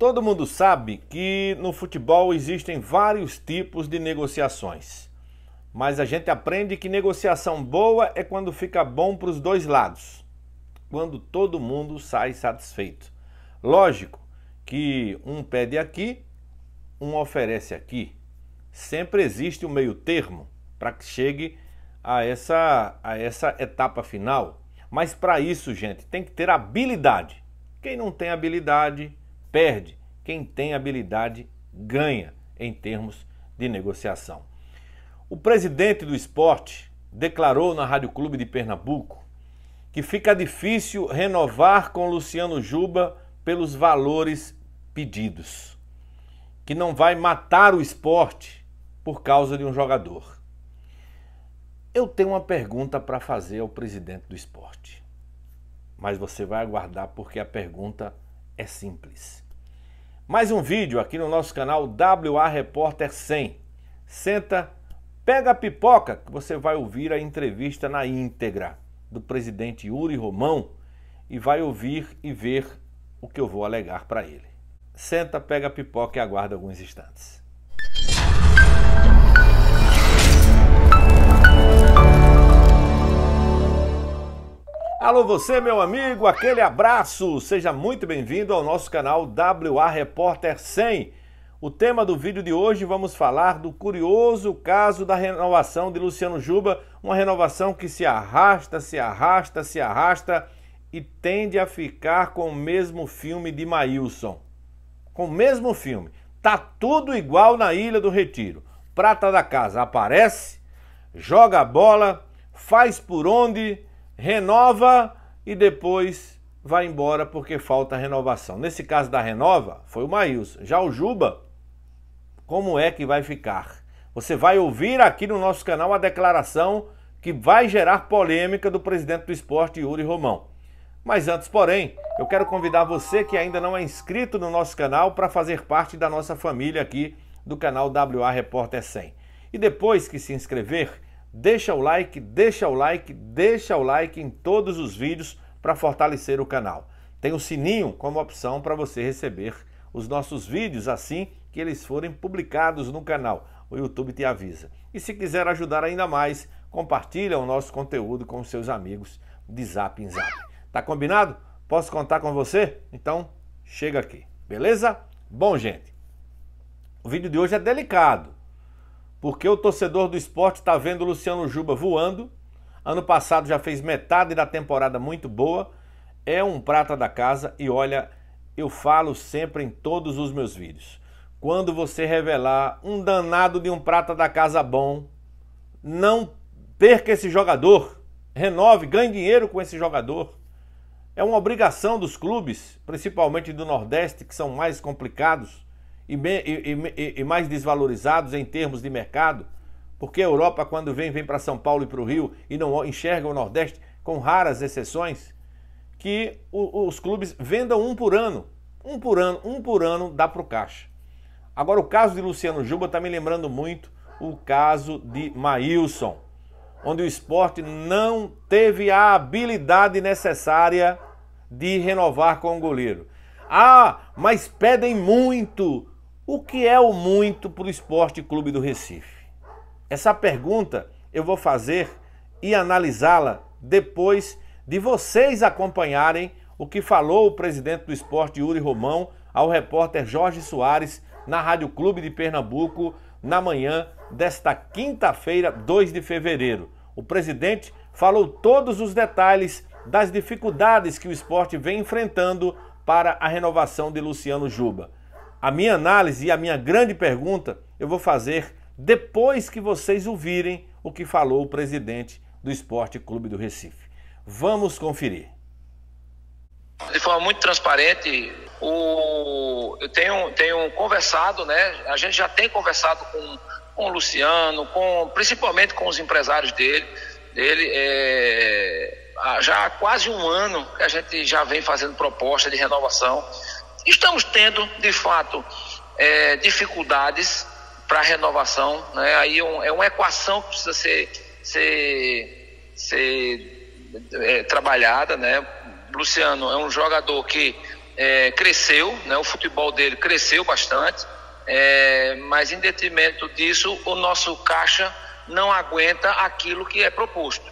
Todo mundo sabe que no futebol existem vários tipos de negociações, mas a gente aprende que negociação boa é quando fica bom para os dois lados, quando todo mundo sai satisfeito. Lógico que um pede aqui, um oferece aqui. Sempre existe um meio-termo para que chegue a essa, a essa etapa final. Mas para isso, gente, tem que ter habilidade. Quem não tem habilidade, perde, quem tem habilidade ganha em termos de negociação. O presidente do esporte declarou na Rádio Clube de Pernambuco que fica difícil renovar com Luciano Juba pelos valores pedidos, que não vai matar o esporte por causa de um jogador. Eu tenho uma pergunta para fazer ao presidente do esporte, mas você vai aguardar porque a pergunta é é simples. Mais um vídeo aqui no nosso canal WA Repórter 100. Senta, pega a pipoca que você vai ouvir a entrevista na íntegra do presidente Yuri Romão e vai ouvir e ver o que eu vou alegar para ele. Senta, pega a pipoca e aguarda alguns instantes. Alô você, meu amigo, aquele abraço! Seja muito bem-vindo ao nosso canal WA Repórter 100. O tema do vídeo de hoje vamos falar do curioso caso da renovação de Luciano Juba, uma renovação que se arrasta, se arrasta, se arrasta e tende a ficar com o mesmo filme de Maílson. Com o mesmo filme. Tá tudo igual na Ilha do Retiro. Prata da casa aparece, joga a bola, faz por onde, renova e depois vai embora porque falta renovação. Nesse caso da renova, foi o Maílson. Já o Juba, como é que vai ficar? Você vai ouvir aqui no nosso canal a declaração que vai gerar polêmica do presidente do esporte, Yuri Romão. Mas antes, porém, eu quero convidar você que ainda não é inscrito no nosso canal para fazer parte da nossa família aqui do canal WA Repórter 100. E depois que se inscrever, Deixa o like, deixa o like, deixa o like em todos os vídeos para fortalecer o canal. Tem o sininho como opção para você receber os nossos vídeos assim que eles forem publicados no canal. O YouTube te avisa. E se quiser ajudar ainda mais, compartilha o nosso conteúdo com seus amigos de Zap em Zap. Tá combinado? Posso contar com você? Então, chega aqui, beleza? Bom, gente, o vídeo de hoje é delicado. Porque o torcedor do esporte está vendo o Luciano Juba voando. Ano passado já fez metade da temporada muito boa. É um prata da casa e olha, eu falo sempre em todos os meus vídeos. Quando você revelar um danado de um prata da casa bom, não perca esse jogador. Renove, ganhe dinheiro com esse jogador. É uma obrigação dos clubes, principalmente do Nordeste, que são mais complicados e, e, e, mais desvalorizados em termos de mercado, porque a Europa, quando vem, vem para São Paulo e para o Rio e não enxerga o Nordeste, com raras exceções, que o, os clubes vendam um por ano. Um por ano, um por ano dá para o caixa. Agora, o caso de Luciano Juba está me lembrando muito o caso de Maílson, onde o esporte não teve a habilidade necessária de renovar com o goleiro. Ah, mas pedem muito o que é o muito para o Esporte Clube do Recife? Essa pergunta eu vou fazer e analisá-la depois de vocês acompanharem o que falou o presidente do esporte Yuri Romão ao repórter Jorge Soares na Rádio Clube de Pernambuco na manhã desta quinta-feira, 2 de fevereiro. O presidente falou todos os detalhes das dificuldades que o esporte vem enfrentando para a renovação de Luciano Juba. A minha análise e a minha grande pergunta eu vou fazer depois que vocês ouvirem o que falou o presidente do Esporte Clube do Recife. Vamos conferir. De forma muito transparente, o, eu tenho, tenho conversado, né? A gente já tem conversado com, com o Luciano, com, principalmente com os empresários dele. dele é, já há quase um ano que a gente já vem fazendo proposta de renovação. Estamos tendo, de fato, é, dificuldades para renovação. Né? Aí é um, é uma equação que precisa ser, ser, ser é, trabalhada. Né? Luciano é um jogador que é, cresceu, né? o futebol dele cresceu bastante, é, mas em detrimento disso, o nosso caixa não aguenta aquilo que é proposto.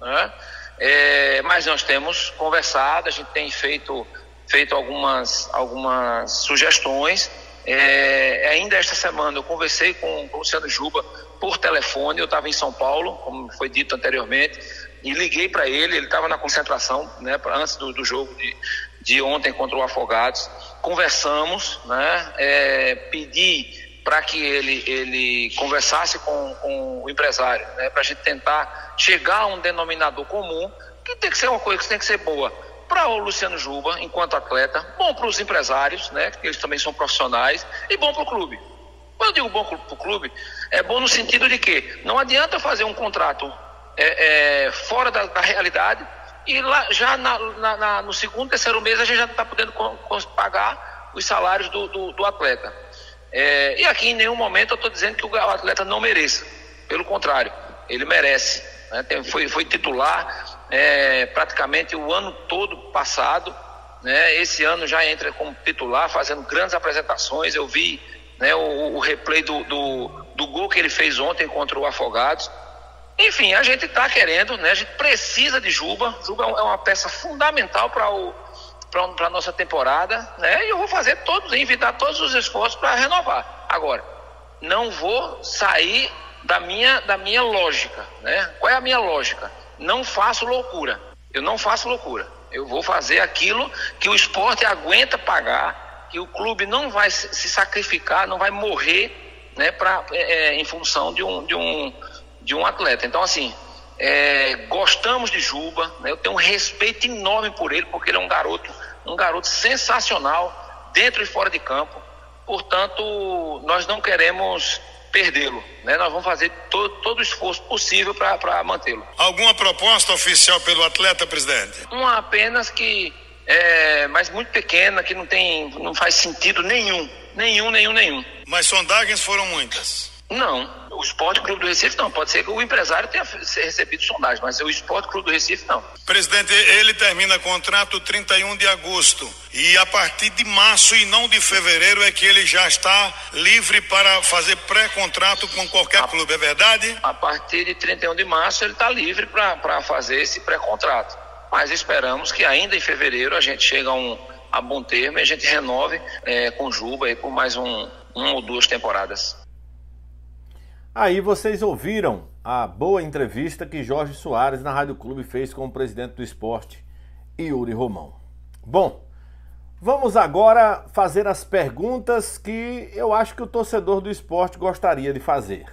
Né? É, mas nós temos conversado, a gente tem feito feito algumas, algumas sugestões. É, ainda esta semana eu conversei com, o Luciano Juba por telefone, eu estava em São Paulo, como foi dito anteriormente, e liguei para ele, ele estava na concentração, né, antes do, do jogo de, de ontem contra o Afogados. Conversamos, né, é, pedi para que ele, ele conversasse com, com o empresário, né, para a gente tentar chegar a um denominador comum, que tem que ser uma coisa que tem que ser boa para o Luciano Juba, enquanto atleta, bom para os empresários, né? Que eles também são profissionais, e bom para o clube. Quando eu digo bom para o clube, é bom no sentido de que não adianta fazer um contrato é, é, fora da, da, realidade e lá, já na, na, na, no segundo, terceiro mês a gente já não está podendo com, com, pagar os salários do, do, do atleta. É, e aqui em nenhum momento eu estou dizendo que o, atleta não mereça. Pelo contrário, ele merece. Né? Tem, foi, foi titular, é, praticamente o ano todo passado. Né? Esse ano já entra como titular, fazendo grandes apresentações. Eu vi né, o, o, replay do, do, do, gol que ele fez ontem contra o Afogados. Enfim, a gente está querendo, né, a gente precisa de Juba. Juba é uma peça fundamental para o para a nossa temporada, né? E eu vou fazer todos, invitar todos os esforços para renovar. Agora, não vou sair da minha, da minha lógica, né? Qual é a minha lógica? não faço loucura. Eu não faço loucura. Eu vou fazer aquilo que o esporte aguenta pagar, que o clube não vai se sacrificar, não vai morrer né, pra, é, é, em função de um, de, um, de um atleta. Então, assim, é, gostamos de Juba, né, eu tenho um respeito enorme por ele, porque ele é um garoto, um garoto sensacional, dentro e fora de campo. Portanto, nós não queremos perdê-lo. Né? Nós vamos fazer todo, todo o esforço possível para mantê-lo. Alguma proposta oficial pelo atleta, presidente? Uma apenas que é, mas muito pequena, que não tem, não faz sentido nenhum, nenhum, nenhum, nenhum. Mas sondagens foram muitas. Não. O Esporte Clube do Recife não. Pode ser que o empresário tenha recebido sondagem, mas o Esporte Clube do Recife não. Presidente, ele termina contrato 31 de agosto. E a partir de março e não de fevereiro é que ele já está livre para fazer pré-contrato com qualquer a, clube, é verdade? A partir de 31 de março ele está livre para fazer esse pré-contrato. Mas esperamos que ainda em fevereiro a gente chegue a um, a bom termo e a gente renove é, com Juba aí por mais um, uma ou duas temporadas. Aí vocês ouviram a boa entrevista que Jorge Soares na Rádio Clube fez com o presidente do esporte, Yuri Romão. Bom, vamos agora fazer as perguntas que eu acho que o torcedor do esporte gostaria de fazer.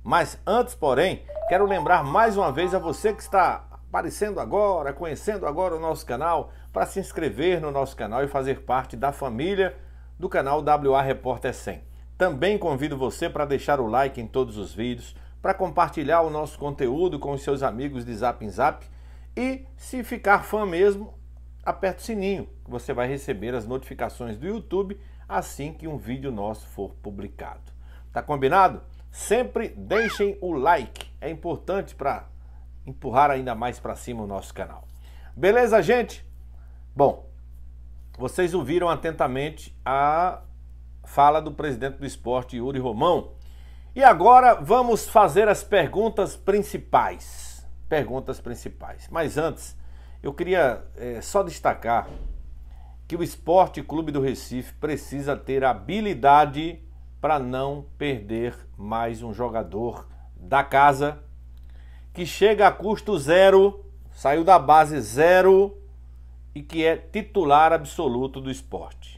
Mas antes, porém, quero lembrar mais uma vez a você que está aparecendo agora, conhecendo agora o nosso canal, para se inscrever no nosso canal e fazer parte da família do canal WA Repórter 100. Também convido você para deixar o like em todos os vídeos, para compartilhar o nosso conteúdo com os seus amigos de Zap Zap e, se ficar fã mesmo, aperta o sininho, você vai receber as notificações do YouTube assim que um vídeo nosso for publicado. Tá combinado? Sempre deixem o like, é importante para empurrar ainda mais para cima o nosso canal. Beleza, gente? Bom, vocês ouviram atentamente a Fala do presidente do esporte, Yuri Romão. E agora vamos fazer as perguntas principais. Perguntas principais. Mas antes, eu queria é, só destacar que o Esporte Clube do Recife precisa ter habilidade para não perder mais um jogador da casa que chega a custo zero, saiu da base zero e que é titular absoluto do esporte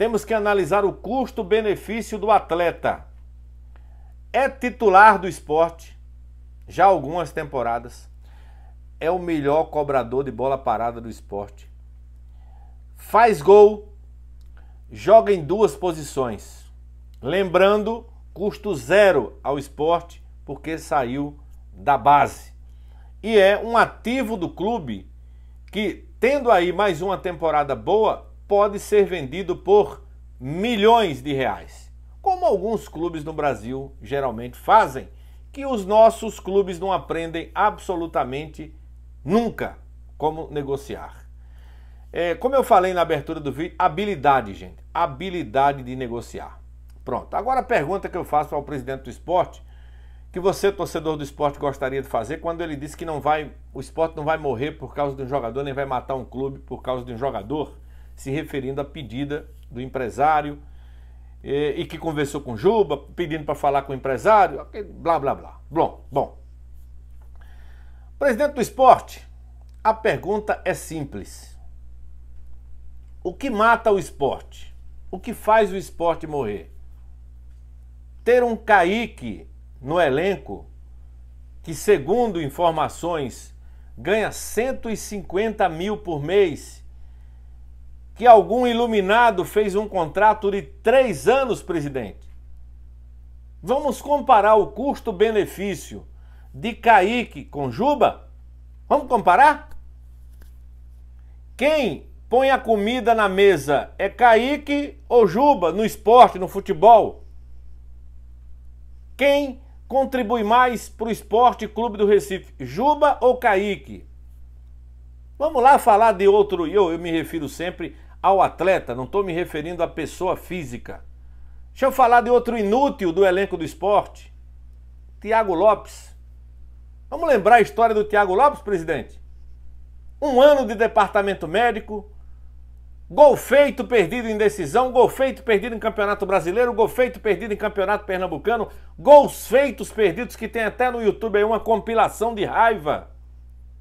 temos que analisar o custo-benefício do atleta. É titular do esporte já algumas temporadas. É o melhor cobrador de bola parada do esporte. Faz gol, joga em duas posições. Lembrando, custo zero ao esporte porque saiu da base. E é um ativo do clube que, tendo aí mais uma temporada boa, pode ser vendido por milhões de reais, como alguns clubes no Brasil geralmente fazem, que os nossos clubes não aprendem absolutamente nunca como negociar. É, como eu falei na abertura do vídeo, habilidade, gente, habilidade de negociar. Pronto, agora a pergunta que eu faço ao presidente do esporte, que você, torcedor do esporte, gostaria de fazer quando ele disse que não vai, o esporte não vai morrer por causa de um jogador, nem vai matar um clube por causa de um jogador se referindo à pedida do empresário e, e que conversou com Juba, pedindo para falar com o empresário, blá blá blá. Bom, bom. Presidente do esporte, a pergunta é simples. O que mata o esporte? O que faz o esporte morrer? Ter um caíque no elenco que, segundo informações, ganha 150 mil por mês que algum iluminado fez um contrato de três anos, presidente. Vamos comparar o custo-benefício de Kaique com Juba? Vamos comparar? Quem põe a comida na mesa é Kaique ou Juba no esporte, no futebol? Quem contribui mais para o Esporte Clube do Recife, Juba ou Kaique? Vamos lá falar de outro, eu, eu me refiro sempre ao atleta, não estou me referindo à pessoa física. Deixa eu falar de outro inútil do elenco do esporte, Tiago Lopes. Vamos lembrar a história do Tiago Lopes, presidente? Um ano de departamento médico, gol feito perdido em decisão, gol feito perdido em campeonato brasileiro, gol feito perdido em campeonato pernambucano, gols feitos perdidos que tem até no YouTube aí uma compilação de raiva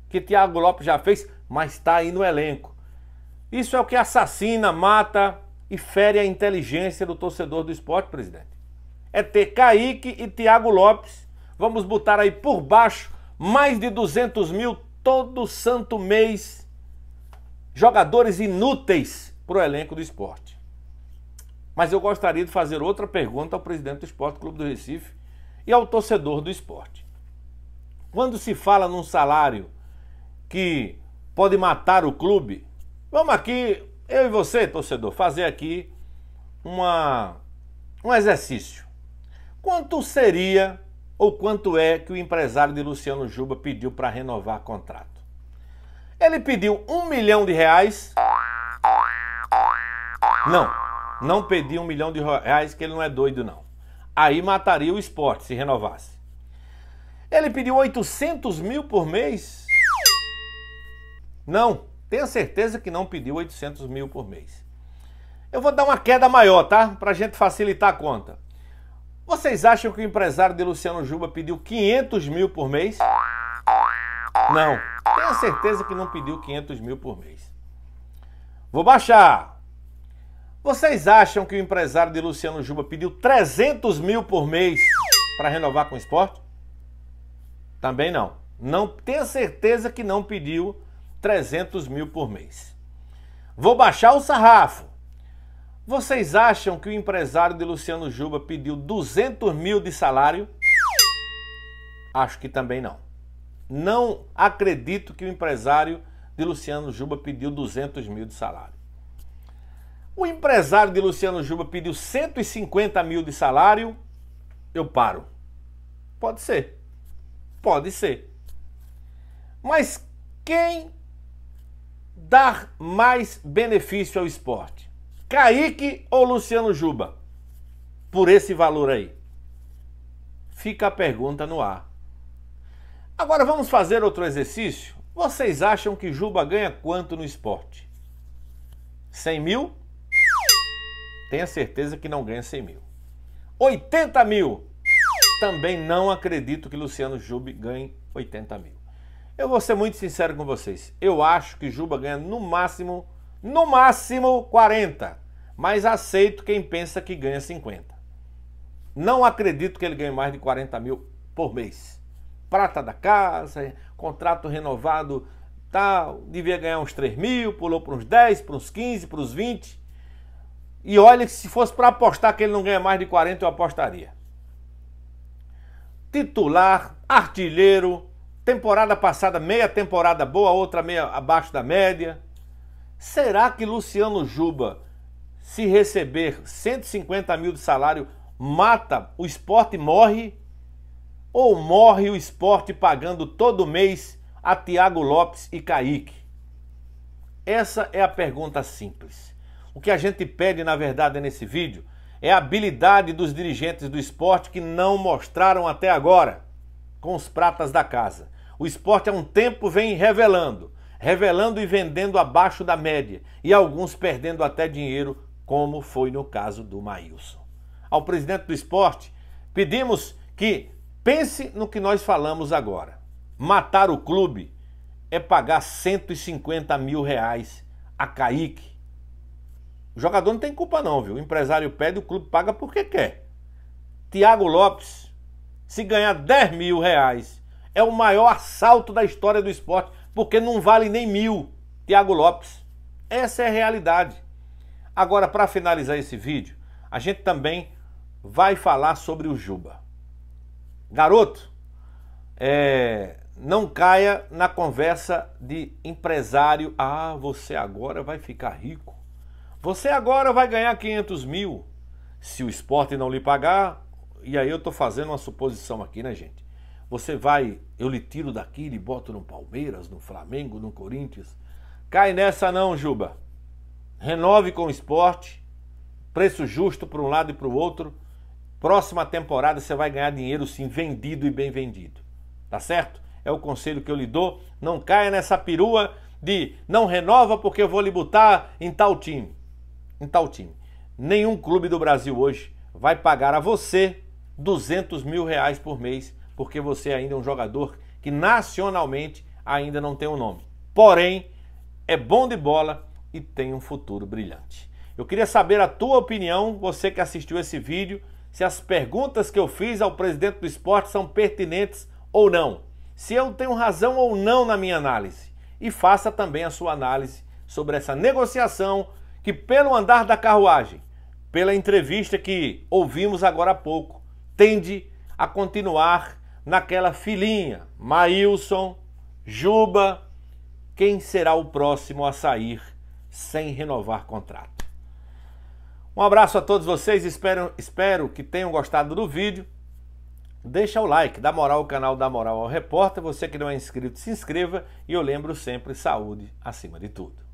que Tiago Lopes já fez, mas está aí no elenco. Isso é o que assassina, mata e fere a inteligência do torcedor do esporte, presidente. É ter Kaique e Thiago Lopes. Vamos botar aí por baixo mais de 200 mil todo santo mês. Jogadores inúteis para o elenco do esporte. Mas eu gostaria de fazer outra pergunta ao presidente do Esporte Clube do Recife e ao torcedor do esporte. Quando se fala num salário que pode matar o clube, Vamos aqui, eu e você, torcedor, fazer aqui uma, um exercício. Quanto seria ou quanto é que o empresário de Luciano Juba pediu para renovar contrato? Ele pediu um milhão de reais. Não, não pediu um milhão de reais, que ele não é doido, não. Aí mataria o esporte se renovasse. Ele pediu 800 mil por mês? Não. Tenha certeza que não pediu 800 mil por mês. Eu vou dar uma queda maior, tá? Para a gente facilitar a conta. Vocês acham que o empresário de Luciano Juba pediu 500 mil por mês? Não. Tenha certeza que não pediu 500 mil por mês. Vou baixar. Vocês acham que o empresário de Luciano Juba pediu 300 mil por mês para renovar com o esporte? Também não. Não tenha certeza que não pediu 300 mil por mês. Vou baixar o sarrafo. Vocês acham que o empresário de Luciano Juba pediu 200 mil de salário? Acho que também não. Não acredito que o empresário de Luciano Juba pediu 200 mil de salário. O empresário de Luciano Juba pediu 150 mil de salário, eu paro. Pode ser. Pode ser. Mas quem dar mais benefício ao esporte? Kaique ou Luciano Juba? Por esse valor aí. Fica a pergunta no ar. Agora vamos fazer outro exercício? Vocês acham que Juba ganha quanto no esporte? 100 mil? Tenha certeza que não ganha 100 mil. 80 mil? Também não acredito que Luciano Juba ganhe 80 mil. Eu vou ser muito sincero com vocês. Eu acho que Juba ganha no máximo, no máximo 40. Mas aceito quem pensa que ganha 50. Não acredito que ele ganhe mais de 40 mil por mês. Prata da casa, contrato renovado tal. devia ganhar uns 3 mil, pulou para uns 10, para uns 15, para uns 20. E olha que se fosse para apostar que ele não ganha mais de 40, eu apostaria. Titular, artilheiro, Temporada passada, meia temporada boa, outra meia abaixo da média. Será que Luciano Juba, se receber 150 mil de salário, mata o esporte morre? Ou morre o esporte pagando todo mês a Tiago Lopes e Kaique? Essa é a pergunta simples. O que a gente pede, na verdade, nesse vídeo é a habilidade dos dirigentes do esporte que não mostraram até agora com os pratas da casa. O esporte há um tempo vem revelando, revelando e vendendo abaixo da média e alguns perdendo até dinheiro, como foi no caso do Maílson. Ao presidente do esporte, pedimos que pense no que nós falamos agora. Matar o clube é pagar 150 mil reais a Kaique. O jogador não tem culpa não, viu? O empresário pede, o clube paga porque quer. Tiago Lopes, se ganhar 10 mil reais, é o maior assalto da história do esporte, porque não vale nem mil, Tiago Lopes. Essa é a realidade. Agora, para finalizar esse vídeo, a gente também vai falar sobre o Juba. Garoto, é, não caia na conversa de empresário. Ah, você agora vai ficar rico. Você agora vai ganhar 500 mil. Se o esporte não lhe pagar, e aí eu estou fazendo uma suposição aqui, né, gente? Você vai, eu lhe tiro daqui, lhe boto no Palmeiras, no Flamengo, no Corinthians. Cai nessa não, Juba. Renove com o esporte, preço justo para um lado e para o outro. Próxima temporada você vai ganhar dinheiro sim, vendido e bem vendido. Tá certo? É o conselho que eu lhe dou. Não caia nessa perua de não renova porque eu vou lhe botar em tal time. Em tal time. Nenhum clube do Brasil hoje vai pagar a você 200 mil reais por mês, porque você ainda é um jogador que nacionalmente ainda não tem o um nome. Porém, é bom de bola e tem um futuro brilhante. Eu queria saber a tua opinião, você que assistiu esse vídeo, se as perguntas que eu fiz ao presidente do esporte são pertinentes ou não. Se eu tenho razão ou não na minha análise. E faça também a sua análise sobre essa negociação que, pelo andar da carruagem, pela entrevista que ouvimos agora há pouco, tende a continuar naquela filinha. Maílson, Juba, quem será o próximo a sair sem renovar contrato? Um abraço a todos vocês, espero, espero que tenham gostado do vídeo. Deixa o like, dá moral ao canal, dá moral ao repórter. Você que não é inscrito, se inscreva e eu lembro sempre saúde acima de tudo.